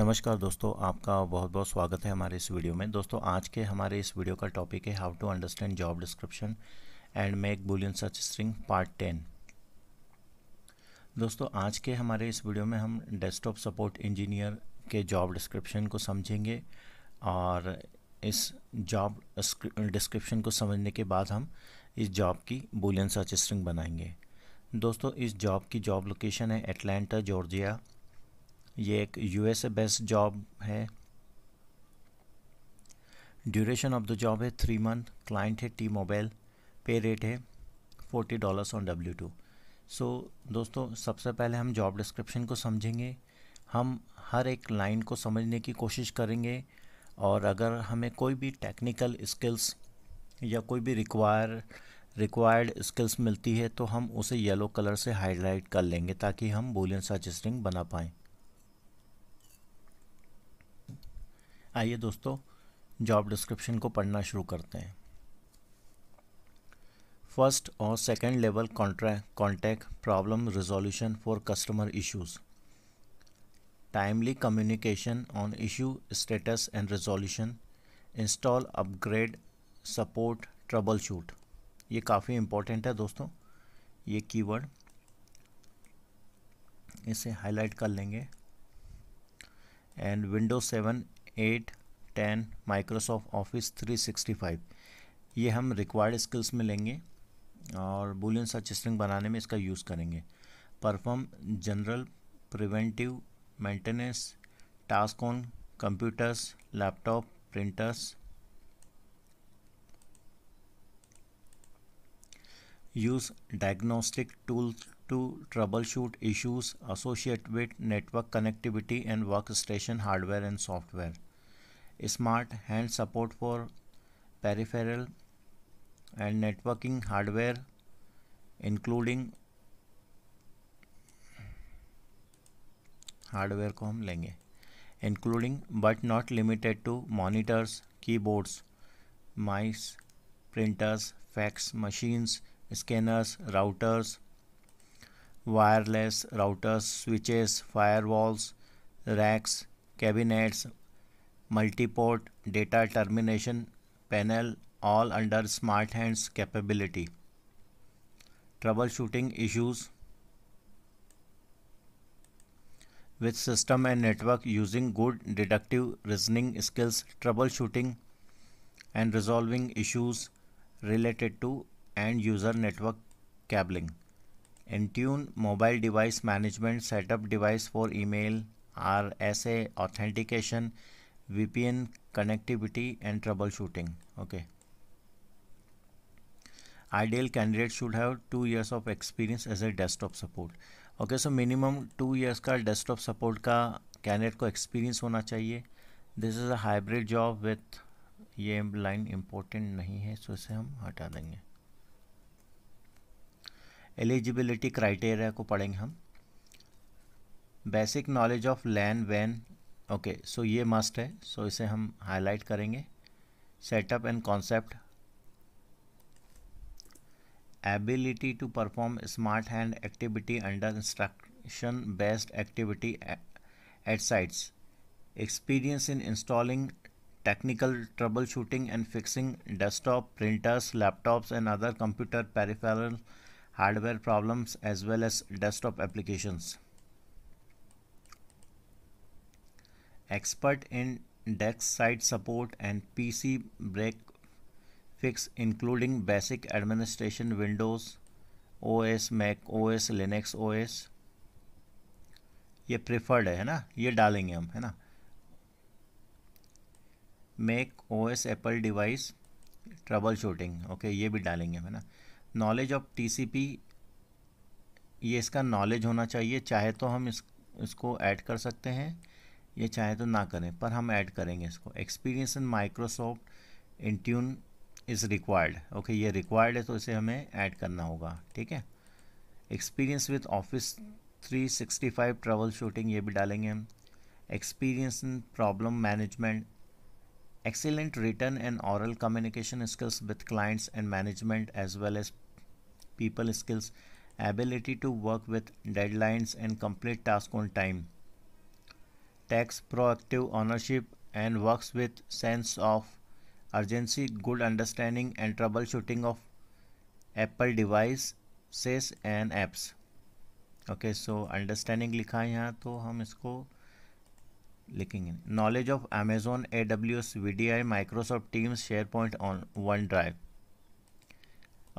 नमस्कार दोस्तों आपका बहुत बहुत स्वागत है हमारे इस वीडियो में दोस्तों आज के हमारे इस वीडियो का टॉपिक है how to understand job description and make Boolean search string part ten दोस्तों आज के हमारे इस वीडियो में हम डेस्कटॉप सपोर्ट इंजीनियर के जॉब डिस्क्रिप्शन को समझेंगे और इस जॉब डिस्क्रिप्शन को समझने के बाद हम इस जॉब की बुलियन सर्च स्ट्रिंग बनाएंगे दोस्तों इस जॉब की जॉब लोकेशन है एटलांटा जॉर्जिया ये एक यूएसए बेस्ड जॉब है ड्यूरेशन ऑफ द जॉब है थ्री मंथ क्लाइंट है टी मोबाइल पे रेट है forty dollars on W two so दोस्तों सबसे पहले हम जॉब डिस्क्रिप्शन को समझेंगे हम हर एक लाइन को समझने की कोशिश करेंगे और अगर हमें कोई भी टेक्निकल स्किल्स या कोई भी रिक्वायर रिक्वायर्ड स्किल्स मिलती है तो हम उसे येलो कलर से हाईलाइट कर लेंगे ताकि हम बोलियन सजेस्टिंग बना पाएँ आइए दोस्तों जॉब डिस्क्रिप्शन को पढ़ना शुरू करते हैं फर्स्ट और second level contract contact problem resolution for customer issues communication on on status and resolution install upgrade support troubleshoot ये काफ़ी इम्पोर्टेंट है दोस्तों ये कीवर्ड इसे हाईलाइट कर लेंगे and window seven eight ten Microsoft office three sixty five ये हम रिक्वायर्ड स्किल्स में लेंगे और बुलियन सर्च स्ट्रिंग बनाने में इसका यूज़ करेंगे perform general preventive maintenance task on computers laptop printers use diagnostic tools to troubleshoot issues associated with network connectivity and workstation hardware and software. Smart hand support for peripheral and networking hardware including hardware को हम लेंगे including but not limited to monitors, keyboards, mice, printers, fax machines, scanners, routers wireless routers, switches, firewalls, racks, cabinets, multi-port data termination panel all under smart hands capability. Troubleshooting issues with system and network using good deductive reasoning skills, troubleshooting and resolving issues related to end user network cabling. Intune mobile device management setup device for email R S A authentication VPN connectivity and troubleshooting okay ideal candidate should have two years of experience as a desktop support okay so minimum two years का desktop support का candidate को experience होना चाहिए this is a hybrid job with ये line important नहीं है सो इसे हम हटा देंगे एलिजिबिलिटी क्राइटेरिया को पढ़ेंगे हम बेसिक नॉलेज ऑफ लैन वैन ओके सो ये मस्ट है सो so इसे हम हाईलाइट करेंगे setup and concept ability to perform smart hand activity under instruction based activity at sites experience in installing technical troubleshooting and fixing desktop printers laptops and other computer peripherals hardware problems as well as desktop applications. Expert in DEX site support and PC break fix including basic administration Windows, OS, Mac OS, Linux OS. ये preferred है ना ये डालेंगे हम है ना Mac O S Apple device troubleshooting okay ये भी डालेंगे है ना नॉलेज ऑफ टीसीपी ये इसका नॉलेज होना चाहिए चाहे तो हम इस इसको ऐड कर सकते हैं ये चाहे तो ना करें पर हम ऐड करेंगे इसको experience in Microsoft Intune is required okay ये रिक्वायर्ड है तो इसे हमें ऐड करना होगा ठीक है experience with office 365 troubleshooting ये भी डालेंगे हम experience in problem management excellent written and oral communication skills with clients and management as well as people skills ability to work with deadlines and complete task on time takes proactive ownership and work with sense of urgency good understanding and troubleshooting of Apple devices and apps okay so understanding लिखा है यहाँ तो हम इसको लिखेंगे knowledge of Amazon A W S V D I Microsoft Teams SharePoint on OneDrive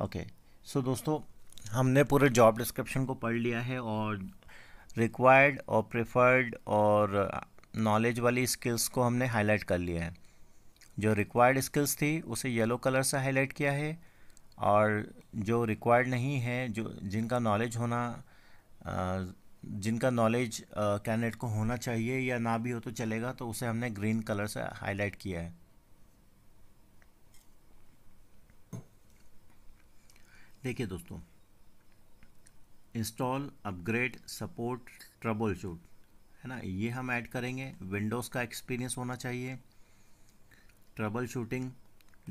okay so so, दोस्तों हमने पूरे जॉब डिस्क्रिप्शन को पढ़ लिया है और रिक्वायर्ड और प्रेफर्ड और नॉलेज वाली स्किल्स को हमने हाईलाइट कर लिया है जो रिक्वायर्ड स्किल्स थी उसे येलो कलर से हाईलाइट किया है और जो रिक्वायर्ड नहीं है जो जिनका नॉलेज होना जिनका नॉलेज कैंडिडेट को होना चाहिए या ना भी हो तो चलेगा तो उसे हमने ग्रीन कलर से हाईलाइट किया है देखिए दोस्तों install upgrade support troubleshoot है ना ये हम ऐड करेंगे विंडोज़ का एक्सपीरियंस होना चाहिए ट्रबल शूटिंग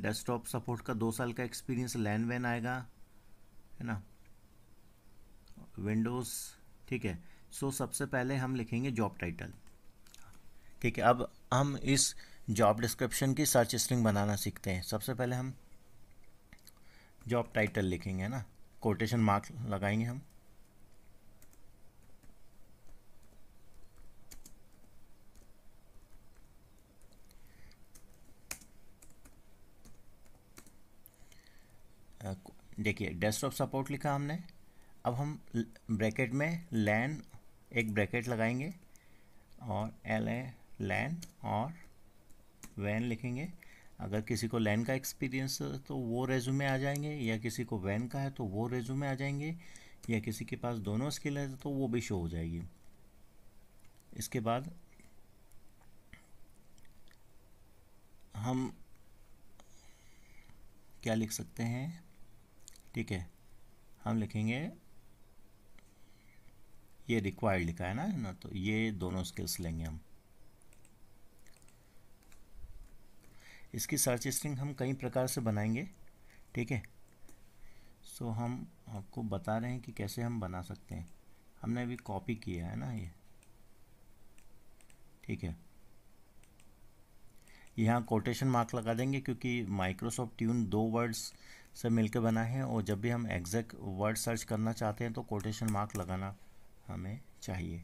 डेस्कटॉप सपोर्ट का दो साल का एक्सपीरियंस लैन वैन आएगा है ना विंडोज़ ठीक है सो so, सबसे पहले हम लिखेंगे जॉब टाइटल ठीक है अब हम इस जॉब डिस्क्रिप्शन की सर्च स्ट्रिंग बनाना सीखते हैं सबसे पहले हम जॉब टाइटल लिखेंगे ना कोटेशन मार्क लगाएंगे हम देखिए डेस्कटॉप सपोर्ट लिखा हमने अब हम ब्रैकेट में लैन एक ब्रैकेट लगाएंगे और एल ए लैन और वैन लिखेंगे अगर किसी को लैन का एक्सपीरियंस तो वो रेज्यूमे आ जाएंगे या किसी को वैन का है तो वो रेज्यूमे आ जाएंगे या किसी के पास दोनों स्किल है तो वो भी शो हो जाएगी इसके बाद हम क्या लिख सकते हैं ठीक है हम लिखेंगे ये रिक्वायर्ड लिखा है ना ना तो ये दोनों स्किल्स लेंगे हम इसकी सर्च स्ट्रिंग हम कई प्रकार से बनाएंगे ठीक है सो हम आपको बता रहे हैं कि कैसे हम बना सकते हैं हमने अभी कॉपी किया है ना ये ठीक है यहाँ कोटेशन मार्क लगा देंगे क्योंकि माइक्रोसॉफ्ट ट्यून दो वर्ड्स से मिलकर बना है और जब भी हम एग्जैक्ट वर्ड सर्च करना चाहते हैं तो कोटेशन मार्क लगाना हमें चाहिए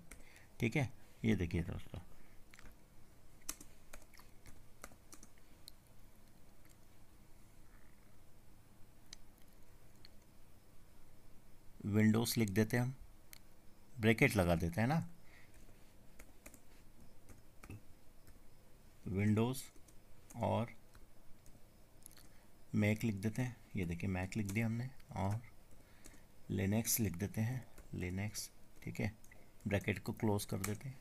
ठीक है ये देखिए दोस्तों विंडोज़ लिख देते हैं हम ब्रैकेट लगा देते हैं ना विंडोज़ और मैक लिख देते हैं ये देखिए मैक लिख दिया हमने और लिनक्स लिख देते हैं लिनक्स ठीक है ब्रैकेट को क्लोज कर देते हैं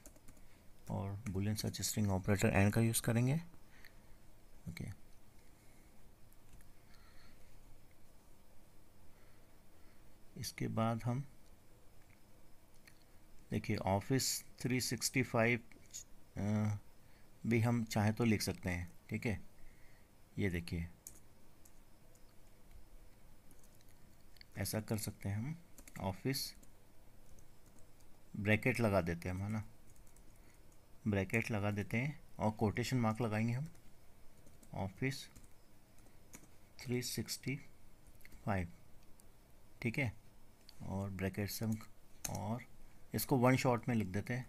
और Boolean search string operator and का यूज़ करेंगे ओके okay. इसके बाद हम देखिए ऑफिस 365 भी हम चाहे तो लिख सकते हैं ठीक है ये देखिए ऐसा कर सकते हैं हम ऑफिस ब्रैकेट लगा देते हैं हम है ना ब्रैकेट लगा देते हैं और कोटेशन मार्क लगाएंगे हम ऑफिस 365 ठीक है और ब्रैकेट से और इसको वन शॉट में लिख देते हैं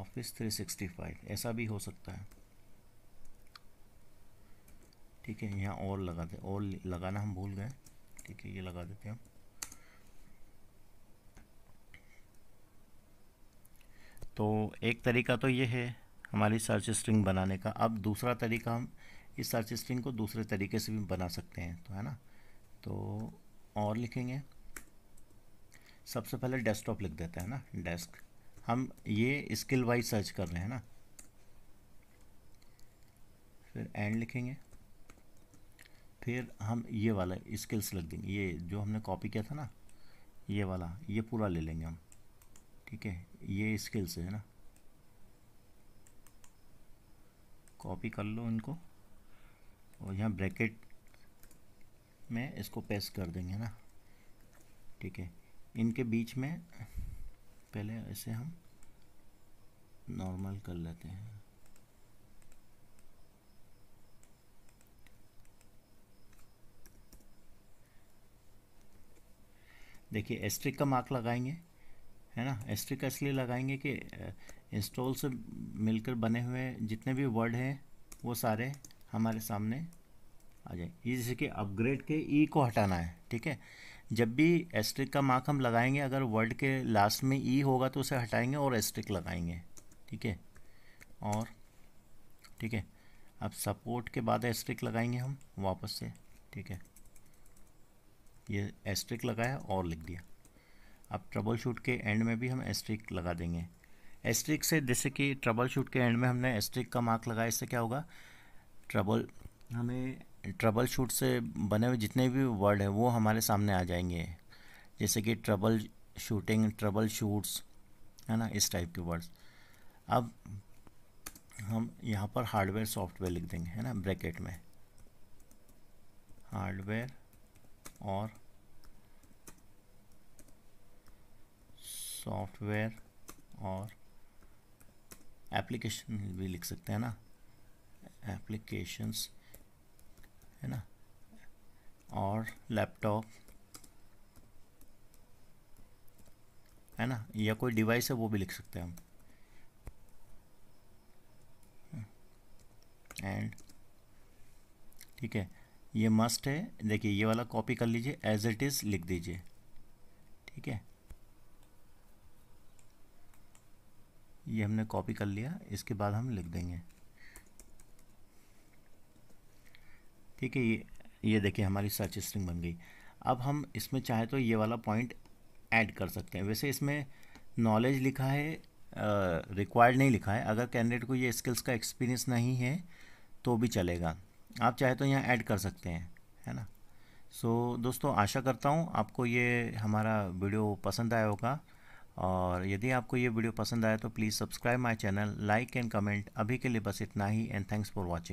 ऑफिस 365 ऐसा भी हो सकता है ठीक है यहाँ और लगा दे और लगाना हम भूल गए ठीक है ये लगा देते हैं हम तो एक तरीका तो ये है हमारी सर्च स्ट्रिंग बनाने का अब दूसरा तरीका हम इस सर्च स्ट्रिंग को दूसरे तरीके से भी बना सकते हैं तो है ना तो और लिखेंगे सबसे पहले डेस्कटॉप लिख देते हैं ना डेस्क हम ये स्किल वाइज सर्च कर रहे हैं ना फिर एंड लिखेंगे फिर हम ये वाला स्किल्स लिख देंगे ये जो हमने कॉपी किया था ना ये वाला ये पूरा ले लेंगे हम ठीक है ये स्किल्स है ना कॉपी कर लो इनको और यहाँ ब्रैकेट में इसको पेस्ट कर देंगे ना ठीक है इनके बीच में पहले ऐसे हम नॉर्मल कर लेते हैं देखिए एस्ट्रिक का मार्क लगाएंगे है ना एस्ट्रिक इसलिए लगाएंगे कि इंस्टॉल से मिलकर बने हुए जितने भी वर्ड हैं वो सारे हमारे सामने आ जाए ये जैसे कि अपग्रेड के ई e को हटाना है ठीक है जब भी एस्ट्रिक का मार्क हम लगाएंगे अगर वर्ड के लास्ट में ई e होगा तो उसे हटाएंगे और एस्ट्रिक लगाएंगे ठीक है और ठीक है अब सपोर्ट के बाद एस्ट्रिक लगाएंगे हम वापस से ठीक है ये एस्ट्रिक लगाया और लिख दिया अब ट्रबल शूट के एंड में भी हम एस्ट्रिक लगा देंगे एस्ट्रिक से जैसे कि ट्रबल शूट के एंड में हमने एस्ट्रिक का मार्क लगाया इससे क्या होगा ट्रबल हमें ट्रबल शूट से बने हुए जितने भी वर्ड हैं वो हमारे सामने आ जाएंगे जैसे कि ट्रबल शूटिंग ट्रबल शूट्स है ना इस टाइप के वर्ड्स अब हम यहाँ पर हार्डवेयर सॉफ्टवेयर लिख देंगे है ना ब्रैकेट में हार्डवेयर और सॉफ्टवेयर और एप्लीकेशन भी लिख सकते हैं ना एप्लीकेशंस है ना और लैपटॉप है ना या कोई डिवाइस है वो भी लिख सकते हैं हम एंड ठीक है ये मस्ट है देखिए ये वाला कॉपी कर लीजिए एज इट इज़ लिख दीजिए ठीक है ये हमने कॉपी कर लिया इसके बाद हम लिख देंगे ठीक है ये ये देखिए हमारी सर्च स्ट्रिंग बन गई अब हम इसमें चाहे तो ये वाला पॉइंट ऐड कर सकते हैं वैसे इसमें नॉलेज लिखा है रिक्वायर्ड नहीं लिखा है अगर कैंडिडेट को ये स्किल्स का एक्सपीरियंस नहीं है तो भी चलेगा आप चाहे तो यहाँ ऐड कर सकते हैं है ना सो so, दोस्तों आशा करता हूँ आपको ये हमारा वीडियो पसंद आया होगा और यदि आपको ये वीडियो पसंद आया तो please subscribe my channel like and comment अभी के लिए बस इतना ही एंड थैंक्स फॉर वाचिंग